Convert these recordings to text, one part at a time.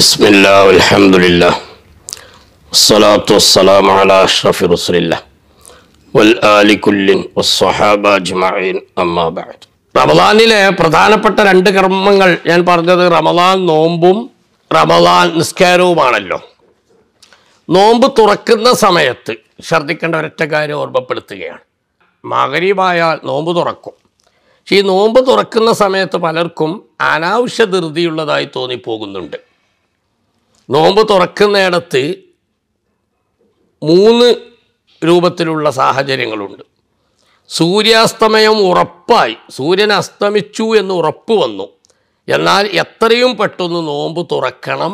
بسم الله والحمد لله والصلاة والسلام على أشرف رسول الله والآل كل والصحابة أجمعين أما بعد റമദാനിലെ പ്രധാനപ്പെട്ട രണ്ട് കർമ്മങ്ങൾ ഞാൻ പറഞ്ഞത് റമദാൻ നോമ്പും റമദാൻ നിസ്കാരവുമാണല്ലോ നോമ്പ് തുറക്കുന്ന സമയത്ത് ശ്രദ്ധിക്കേണ്ട ഒരൊറ്റ കാര്യം ഓർമ്മപ്പെടുത്തുകയാണ് മകരീവായാൽ നോമ്പ് തുറക്കും പക്ഷേ ഈ നോമ്പ് തുറക്കുന്ന സമയത്ത് പലർക്കും അനാവശ്യ ധൃതിയുള്ളതായി തോന്നിപ്പോകുന്നുണ്ട് നോമ്പ് തുറക്കുന്നിടത്ത് മൂന്ന് രൂപത്തിലുള്ള സാഹചര്യങ്ങളുണ്ട് സൂര്യാസ്തമയം ഉറപ്പായി സൂര്യൻ അസ്തമിച്ചു എന്ന് ഉറപ്പ് വന്നു എന്നാൽ എത്രയും പെട്ടെന്ന് നോമ്പ് തുറക്കണം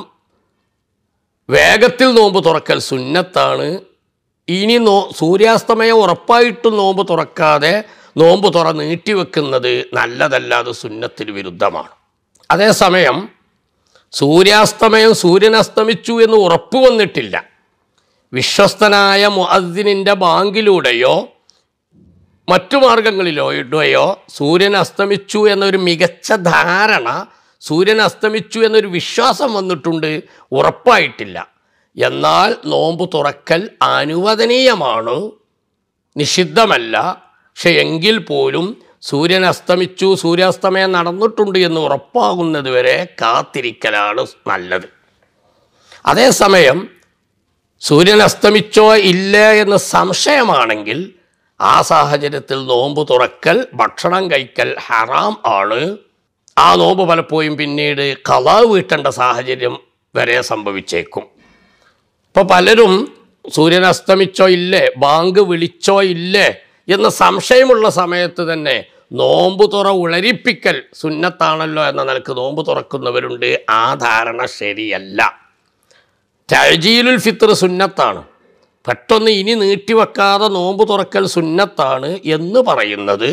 വേഗത്തിൽ നോമ്പ് തുറക്കൽ സുന്നത്താണ് ഇനി നോ സൂര്യാസ്തമയം ഉറപ്പായിട്ടും നോമ്പ് തുറക്കാതെ നോമ്പ് തുറ നീട്ടിവെക്കുന്നത് നല്ലതല്ലാതെ സുന്നത്തിന് വിരുദ്ധമാണ് അതേസമയം സൂര്യാസ്തമയം സൂര്യൻ അസ്തമിച്ചു എന്ന് ഉറപ്പു വന്നിട്ടില്ല വിശ്വസ്തനായ മുഹദ്ദിനിൻ്റെ ബാങ്കിലൂടെയോ മറ്റു ഇടുകയോ സൂര്യൻ അസ്തമിച്ചു എന്നൊരു മികച്ച ധാരണ സൂര്യൻ അസ്തമിച്ചു എന്നൊരു വിശ്വാസം വന്നിട്ടുണ്ട് ഉറപ്പായിട്ടില്ല എന്നാൽ നോമ്പ് തുറക്കൽ അനുവദനീയമാണ് നിഷിദ്ധമല്ല പക്ഷെ എങ്കിൽ പോലും സൂര്യൻ അസ്തമിച്ചു സൂര്യാസ്തമയം നടന്നിട്ടുണ്ട് എന്ന് ഉറപ്പാകുന്നതുവരെ കാത്തിരിക്കലാണ് നല്ലത് അതേസമയം സൂര്യൻ അസ്തമിച്ചോ ഇല്ല എന്ന് സംശയമാണെങ്കിൽ ആ സാഹചര്യത്തിൽ നോമ്പ് തുറക്കൽ ഭക്ഷണം കഴിക്കൽ ഹറാം ആണ് ആ നോമ്പ് പലപ്പോഴും പിന്നീട് കലാ വീട്ടേണ്ട സാഹചര്യം വരെ സംഭവിച്ചേക്കും ഇപ്പോൾ പലരും സൂര്യൻ അസ്തമിച്ചോ ഇല്ലേ ബാങ്ക് വിളിച്ചോ ഇല്ലേ എന്ന സംശയമുള്ള സമയത്ത് തന്നെ നോമ്പ് തുറ ഉളരിപ്പിക്കൽ സുന്നത്താണല്ലോ എന്ന നിലക്ക് നോമ്പ് തുറക്കുന്നവരുണ്ട് ആ ധാരണ ശരിയല്ല തഴജീലുൽ ഫിത്തർ സുന്നത്താണ് പെട്ടെന്ന് ഇനി നീട്ടിവെക്കാതെ നോമ്പ് തുറക്കൽ സുന്നത്താണ് എന്ന് പറയുന്നത്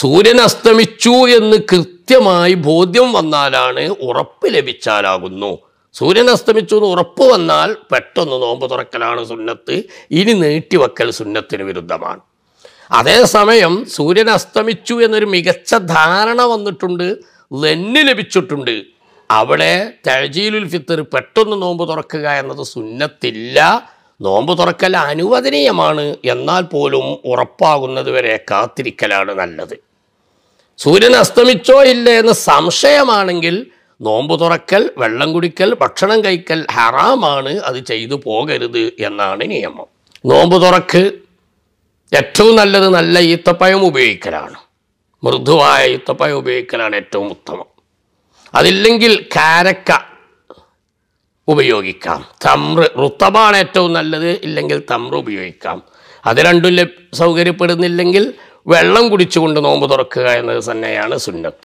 സൂര്യൻ അസ്തമിച്ചു എന്ന് കൃത്യമായി ബോധ്യം വന്നാലാണ് ഉറപ്പ് ലഭിച്ചാലാകുന്നു സൂര്യൻ അസ്തമിച്ചു എന്ന് ഉറപ്പ് വന്നാൽ പെട്ടെന്ന് നോമ്പ് തുറക്കലാണ് സുന്നത്ത് ഇനി നീട്ടിവെക്കൽ സുന്നത്തിന് വിരുദ്ധമാണ് അതേസമയം സൂര്യൻ അസ്തമിച്ചു എന്നൊരു മികച്ച ധാരണ വന്നിട്ടുണ്ട് ലെന്ന് ലഭിച്ചിട്ടുണ്ട് അവിടെ തഴജീലുൽ ഫിത്തർ പെട്ടെന്ന് നോമ്പ് തുറക്കുക എന്നത് സുന്നത്തില്ല നോമ്പ് തുറക്കൽ അനുവദനീയമാണ് എന്നാൽ പോലും ഉറപ്പാകുന്നത് വരെ കാത്തിരിക്കലാണ് നല്ലത് സൂര്യൻ അസ്തമിച്ചോ ഇല്ലേ എന്ന് സംശയമാണെങ്കിൽ നോമ്പ് തുറക്കൽ വെള്ളം കുടിക്കൽ ഭക്ഷണം കഴിക്കൽ ഹറാമാണ് അത് ചെയ്തു പോകരുത് എന്നാണ് നിയമം നോമ്പ് തുറക്ക് ഏറ്റവും നല്ലത് നല്ല ഈത്തപ്പഴം ഉപയോഗിക്കലാണ് മൃദുവായ ഈത്തപ്പഴം ഉപയോഗിക്കലാണ് ഏറ്റവും ഉത്തമം അതില്ലെങ്കിൽ കാരക്ക ഉപയോഗിക്കാം തമ്ര ഋത്തമാണ് ഏറ്റവും നല്ലത് ഇല്ലെങ്കിൽ തമ്ര ഉപയോഗിക്കാം അത് രണ്ടും സൗകര്യപ്പെടുന്നില്ലെങ്കിൽ വെള്ളം കുടിച്ചുകൊണ്ട് നോമ്പ് തുറക്കുക എന്നത് തന്നെയാണ് സുന്നത്ത്